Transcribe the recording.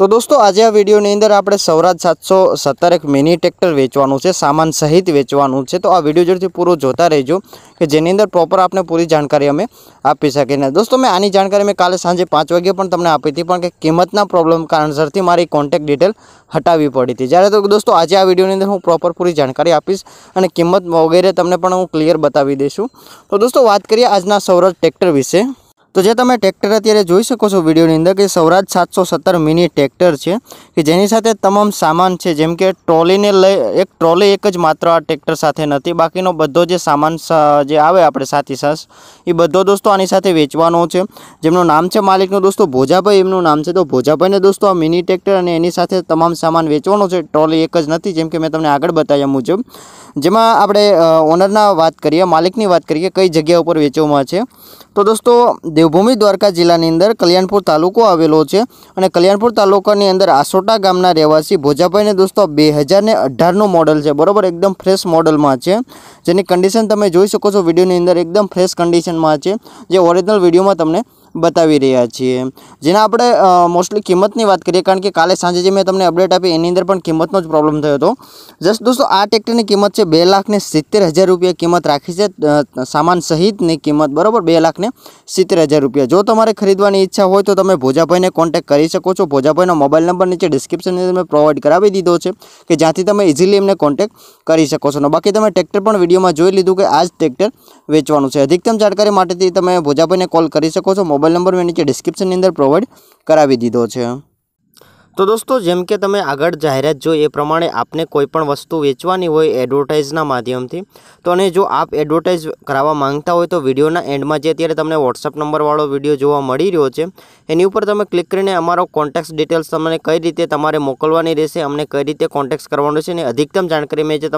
तो दोस्तों आज ये वीडियो में अंदर आप रे सवराज 770 एक मिनी ट्रैक्टर बेचવાનું છે સામાન સહિત વેચવાનું છે તો આ વિડિયો જોરથી પૂરો જોતા રહેજો કે જેની અંદર પ્રોપર આપણે પૂરી જાણકારી અમે આપી શકીને दोस्तों મે આની જાણકારી મે કાલે સાંજે 5 વાગ્યે પણ તમને આપી દીધી પણ કે કિંમત ના પ્રોબ્લેમ કારણ સરથી મારી કોન્ટેક્ટ ડિટેલ हटાવી પડી હતી એટલે તો દોસ્તો આજે આ વિડિયો ની અંદર હું પ્રોપર પૂરી જાણકારી આપીશ અને કિંમત વગેરે તમને પણ હું ક્લિયર બતાવી દેશું તો દોસ્તો વાત કરીએ આજના સવરાજ ટ્રેક્ટર વિશે તો જે તમે ટ્રેક્ટર અત્યારે જોઈ શકો છો વિડિયો ની અંદર કે સવરાજ 717 મિની ટ્રેક્ટર છે કે જેની સાથે તમામ સામાન છે જેમ કે ટ્રોલી ને એક ટ્રોલી એક જ માત્ર આ ટ્રેક્ટર સાથે હતી બાકીનો બધો જે સામાન જે આવે આપણે સાતી સાસ ઈ બધો દોસ્તો આની સાથે વેચવાનો છે જેનું નામ છે માલિકનું દોસ્તો બોજાભાઈ એમનું નામ છે તો બોજાભાઈને દોસ્તો આ મિની ટ્રેક્ટર અને એની સાથે તમામ સામાન વેચવાનો છે ટ્રોલી એક જ નથી જેમ કે મે તમને આગળ બતાવ્યું જો જેમાં આપણે ઓનર ના વાત કરીએ માલિકની વાત કરીએ કઈ જગ્યા ઉપર વેચવામાં છે તો દોસ્તો દેવભૂમિ દ્વારકા જિલ્લાની અંદર કલ્યાણપુર તાલુકો આવેલો છે અને કલ્યાણપુર તાલુકાની અંદર આસોટા ગામના રહેવાસી ભોજાભાઈને દોસ્તો બે હજારને અઢારનું મોડલ છે બરાબર એકદમ ફ્રેશ મોડલમાં છે જેની કન્ડિશન તમે જોઈ શકો છો વિડીયોની અંદર એકદમ ફ્રેશ કન્ડિશનમાં છે જે ઓરિજિનલ વિડીયોમાં તમને बतावी रिया छ जेना આપણે મોસ્ટલી કિંમત ની વાત કરીએ કારણ કે કાલે સાંજે જે મેં તમને અપડેટ આપી એની અંદર પણ કિંમત નો જ પ્રોબ્લેમ થયો તો જસ્ટ દોસ્તો આ ટ્રેક્ટર ની કિંમત છે 2,70,000 રૂપિયા કિંમત રાખી છે સામાન સહિત ની કિંમત બરોબર 2,70,000 રૂપિયા જો તમારે ખરીદવાની ઈચ્છા હોય તો તમે બોજાભાઈ ને કોન્ટેક્ટ કરી શકો છો બોજાભાઈ નો મોબાઈલ નંબર નીચે ડિસ્ક્રિપ્શન ની અંદર મે પ્રોવાઈડ કરાવી દીધો છે કે જેથી તમે ઈઝીલી એમને કોન્ટેક્ટ કરી શકો છો નો બાકી તમે ટ્રેક્ટર પણ વિડિયો માં જોઈ લીધું કે આજ ટ્રેક્ટર વેચવાનું છે અધિકતમ જાણકારી માટે તમે બોજાભાઈ ને કોલ કરી શકો છો વલ નંબર મે નીચે ડિસ્ક્રિપ્શન ની અંદર પ્રોવાઈડ કરાવી દીધો છે તો દોસ્તો જેમ કે તમે આગળ જાહેરાત જો એ પ્રમાણે આપને કોઈ પણ વસ્તુ વેચવાની હોય એડવર્ટાઇઝના માધ્યમથી તોને જો આપ એડવર્ટાઇઝ કરાવવા માંગતા હોય તો વિડિયોના એન્ડમાં જે અત્યારે તમને WhatsApp નંબર વાળો વિડિયો જોવા મળી રહ્યો છે એની ઉપર તમે ક્લિક કરીને અમારો કોન્ટેક્ટ ડિટેલ્સ અમને કઈ રીતે તમારે મોકલવાની રહેશે અમને કઈ રીતે કોન્ટેક્ટ કરવાનું છે અને અધિકતમ જાણકારી મેજે